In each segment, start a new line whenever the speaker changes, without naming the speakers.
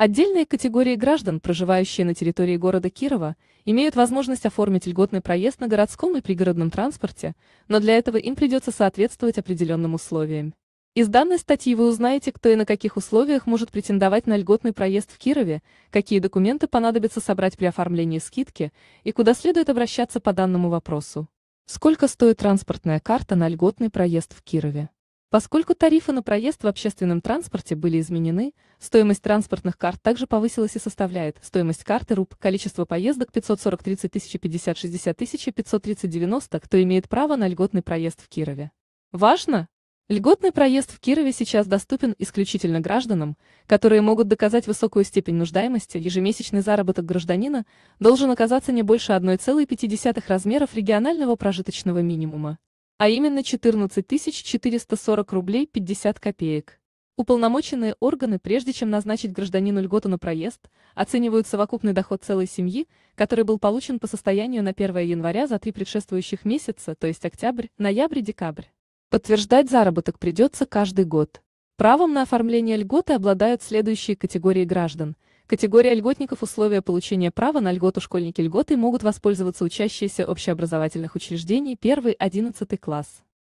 Отдельные категории граждан, проживающие на территории города Кирова, имеют возможность оформить льготный проезд на городском и пригородном транспорте, но для этого им придется соответствовать определенным условиям. Из данной статьи вы узнаете, кто и на каких условиях может претендовать на льготный проезд в Кирове, какие документы понадобится собрать при оформлении скидки и куда следует обращаться по данному вопросу. Сколько стоит транспортная карта на льготный проезд в Кирове? Поскольку тарифы на проезд в общественном транспорте были изменены, стоимость транспортных карт также повысилась и составляет стоимость карты РУП, количество поездок 540 30 тысяч 50 60 530 90, кто имеет право на льготный проезд в Кирове. Важно! Льготный проезд в Кирове сейчас доступен исключительно гражданам, которые могут доказать высокую степень нуждаемости, ежемесячный заработок гражданина должен оказаться не больше 1,5 размеров регионального прожиточного минимума а именно 14 440 рублей 50 копеек. Уполномоченные органы, прежде чем назначить гражданину льготу на проезд, оценивают совокупный доход целой семьи, который был получен по состоянию на 1 января за три предшествующих месяца, то есть октябрь, ноябрь, декабрь. Подтверждать заработок придется каждый год. Правом на оформление льготы обладают следующие категории граждан – Категория льготников условия получения права на льготу школьники льготы могут воспользоваться учащиеся общеобразовательных учреждений 1-11 класс.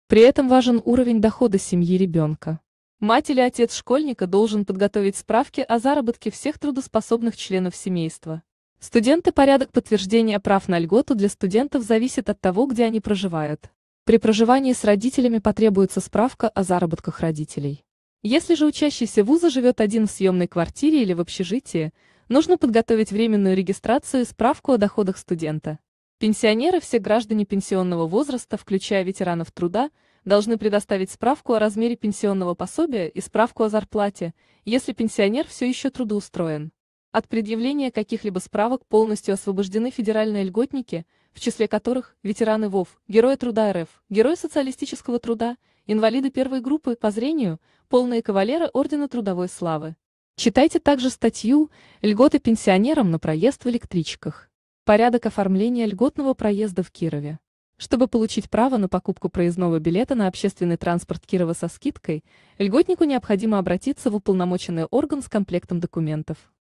При этом важен уровень дохода семьи ребенка. Мать или отец школьника должен подготовить справки о заработке всех трудоспособных членов семейства. Студенты порядок подтверждения прав на льготу для студентов зависит от того, где они проживают. При проживании с родителями потребуется справка о заработках родителей. Если же учащийся вуза живет один в съемной квартире или в общежитии, нужно подготовить временную регистрацию и справку о доходах студента. Пенсионеры, все граждане пенсионного возраста, включая ветеранов труда, должны предоставить справку о размере пенсионного пособия и справку о зарплате, если пенсионер все еще трудоустроен. От предъявления каких-либо справок полностью освобождены федеральные льготники, в числе которых ветераны ВОВ, Герои труда РФ, Герои социалистического труда, инвалиды первой группы по зрению, полные кавалеры Ордена Трудовой Славы. Читайте также статью «Льготы пенсионерам на проезд в электричках. Порядок оформления льготного проезда в Кирове». Чтобы получить право на покупку проездного билета на общественный транспорт Кирова со скидкой, льготнику необходимо обратиться в уполномоченный орган с комплектом документов.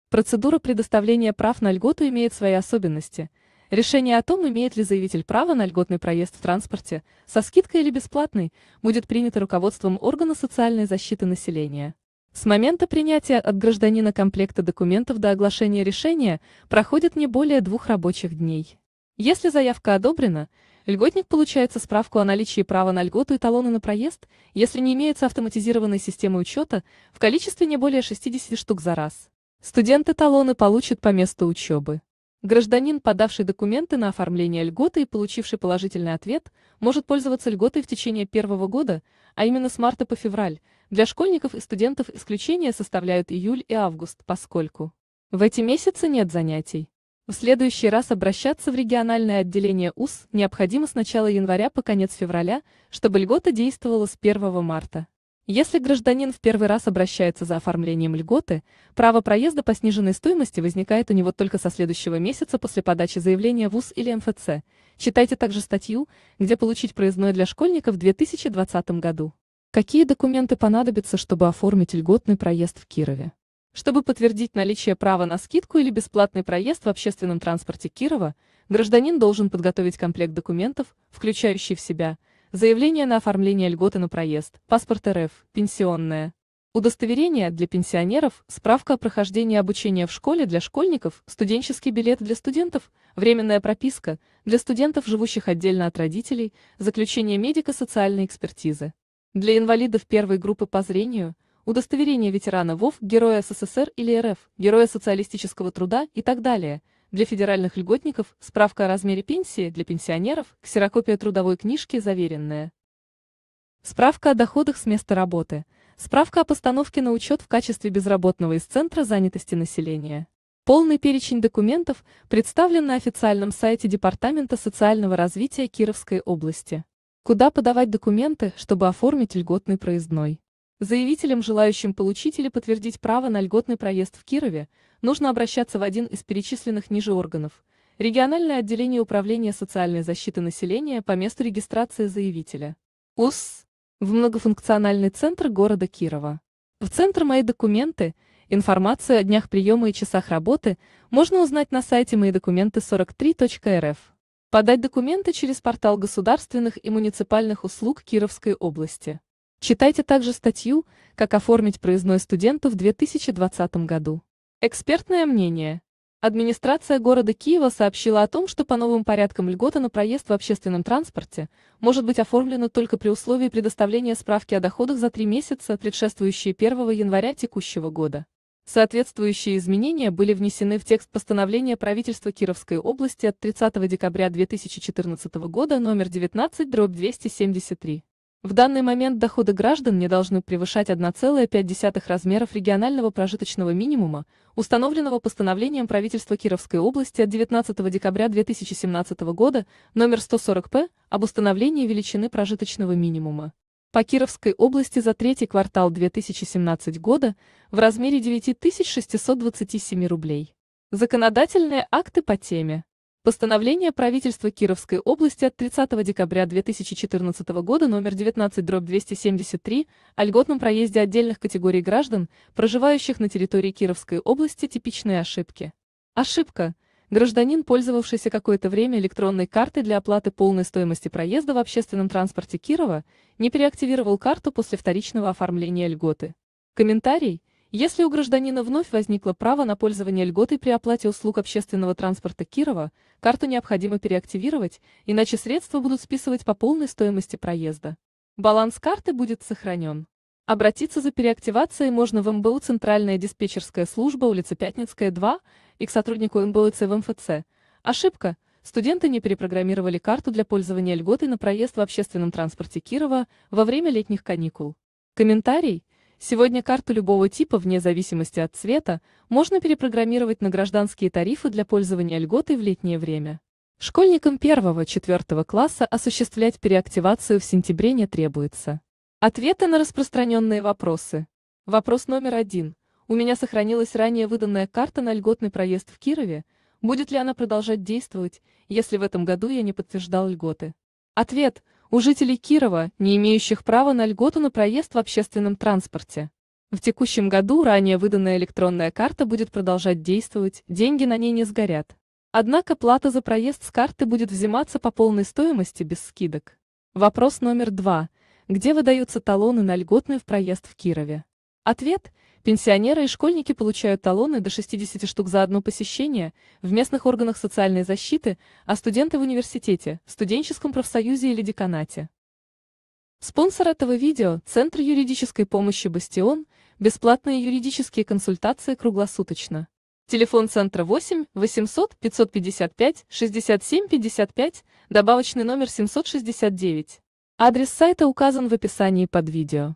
Процедура предоставления прав на льготу имеет свои особенности – Решение о том, имеет ли заявитель право на льготный проезд в транспорте, со скидкой или бесплатный, будет принято руководством органа социальной защиты населения. С момента принятия от гражданина комплекта документов до оглашения решения проходит не более двух рабочих дней. Если заявка одобрена, льготник получает справку о наличии права на льготу и талоны на проезд, если не имеется автоматизированной системы учета, в количестве не более 60 штук за раз. Студенты талоны получат по месту учебы. Гражданин, подавший документы на оформление льготы и получивший положительный ответ, может пользоваться льготой в течение первого года, а именно с марта по февраль. Для школьников и студентов исключения составляют июль и август, поскольку в эти месяцы нет занятий. В следующий раз обращаться в региональное отделение УС необходимо с начала января по конец февраля, чтобы льгота действовала с 1 марта. Если гражданин в первый раз обращается за оформлением льготы, право проезда по сниженной стоимости возникает у него только со следующего месяца после подачи заявления в ВУЗ или МФЦ. Читайте также статью, где получить проездное для школьников в 2020 году. Какие документы понадобятся, чтобы оформить льготный проезд в Кирове? Чтобы подтвердить наличие права на скидку или бесплатный проезд в общественном транспорте Кирова, гражданин должен подготовить комплект документов, включающий в себя Заявление на оформление льготы на проезд, паспорт РФ, пенсионное. Удостоверение для пенсионеров, справка о прохождении обучения в школе для школьников, студенческий билет для студентов, временная прописка для студентов, живущих отдельно от родителей, заключение медико-социальной экспертизы. Для инвалидов первой группы по зрению, удостоверение ветерана ВОВ, Героя СССР или РФ, Героя социалистического труда и так далее – для федеральных льготников справка о размере пенсии для пенсионеров, ксерокопия трудовой книжки заверенная. Справка о доходах с места работы. Справка о постановке на учет в качестве безработного из Центра занятости населения. Полный перечень документов представлен на официальном сайте Департамента социального развития Кировской области. Куда подавать документы, чтобы оформить льготный проездной? Заявителям, желающим получить или подтвердить право на льготный проезд в Кирове, нужно обращаться в один из перечисленных ниже органов – региональное отделение управления социальной защиты населения по месту регистрации заявителя. УС в многофункциональный центр города Кирова. В центр «Мои документы» информацию о днях приема и часах работы можно узнать на сайте мои документы 43.рф. Подать документы через портал государственных и муниципальных услуг Кировской области. Читайте также статью «Как оформить проездной студенту в 2020 году». Экспертное мнение. Администрация города Киева сообщила о том, что по новым порядкам льгота на проезд в общественном транспорте может быть оформлена только при условии предоставления справки о доходах за три месяца, предшествующие 1 января текущего года. Соответствующие изменения были внесены в текст постановления правительства Кировской области от 30 декабря 2014 года номер 19 дробь 273. В данный момент доходы граждан не должны превышать 1,5 размеров регионального прожиточного минимума, установленного постановлением правительства Кировской области от 19 декабря 2017 года, номер 140-П, об установлении величины прожиточного минимума. По Кировской области за третий квартал 2017 года в размере 9627 рублей. Законодательные акты по теме. Постановление правительства Кировской области от 30 декабря 2014 года номер 19 дробь 273 о льготном проезде отдельных категорий граждан, проживающих на территории Кировской области, типичные ошибки. Ошибка. Гражданин, пользовавшийся какое-то время электронной картой для оплаты полной стоимости проезда в общественном транспорте Кирова, не переактивировал карту после вторичного оформления льготы. Комментарий. Если у гражданина вновь возникло право на пользование льготой при оплате услуг общественного транспорта Кирова, карту необходимо переактивировать, иначе средства будут списывать по полной стоимости проезда. Баланс карты будет сохранен. Обратиться за переактивацией можно в МБУ «Центральная диспетчерская служба» улица Пятницкая, 2 и к сотруднику МБУ в МФЦ. Ошибка. Студенты не перепрограммировали карту для пользования льготой на проезд в общественном транспорте Кирова во время летних каникул. Комментарий – Сегодня карту любого типа, вне зависимости от цвета, можно перепрограммировать на гражданские тарифы для пользования льготой в летнее время. Школьникам 1-4 класса осуществлять переактивацию в сентябре не требуется. Ответы на распространенные вопросы. Вопрос номер один. У меня сохранилась ранее выданная карта на льготный проезд в Кирове. Будет ли она продолжать действовать, если в этом году я не подтверждал льготы? Ответ у жителей Кирова, не имеющих права на льготу на проезд в общественном транспорте. В текущем году ранее выданная электронная карта будет продолжать действовать, деньги на ней не сгорят. Однако плата за проезд с карты будет взиматься по полной стоимости без скидок. Вопрос номер два. Где выдаются талоны на льготный в проезд в Кирове? Ответ – пенсионеры и школьники получают талоны до 60 штук за одно посещение в местных органах социальной защиты, а студенты в университете, студенческом профсоюзе или деканате. Спонсор этого видео – Центр юридической помощи «Бастион», бесплатные юридические консультации круглосуточно. Телефон центра 8 800 555 67 55, добавочный номер 769. Адрес сайта указан в описании под видео.